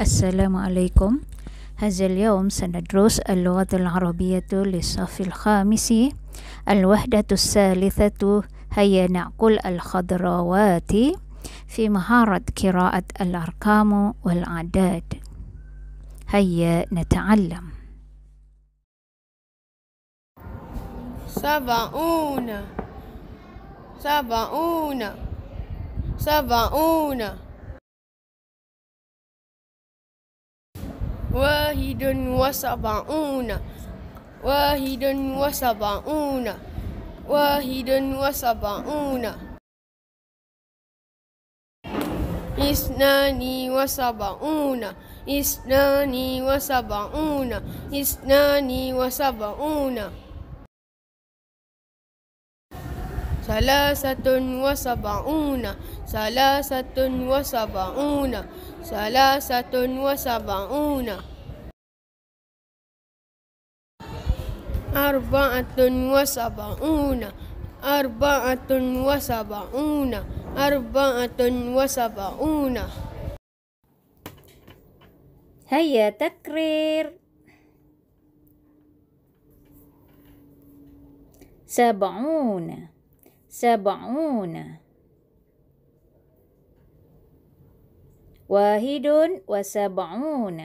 السلام عليكم هذا اليوم سندرس اللغة العربية للصف الخامس الوحدة الثالثة هيا نعقل الخضروات في مهارة قراءة الأرقام والأعداد هيا نتعلم سبعون سبعون سبعون واحد وسبعون واحد وسبعون واحد وسبعون اثنان وسبعون اثنان وسبعون اثنان وسبعون ثلاثة وسبعون ثلاثة وسبعون ثلاثة وسبعون أربعة وسبعون أربعة وسبعون أربعة وسبعون هيا تكرير سبعون سبعون واحد وسبعون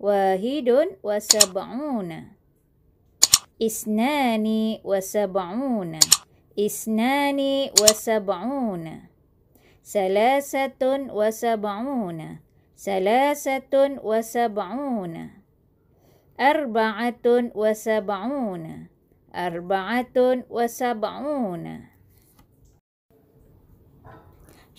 واحد وسبعون اثنان وسبعون اثنان وسبعون ثلاثة وسبعون ثلاثة وسبعون أربعة وسبعون أربعة وسبعون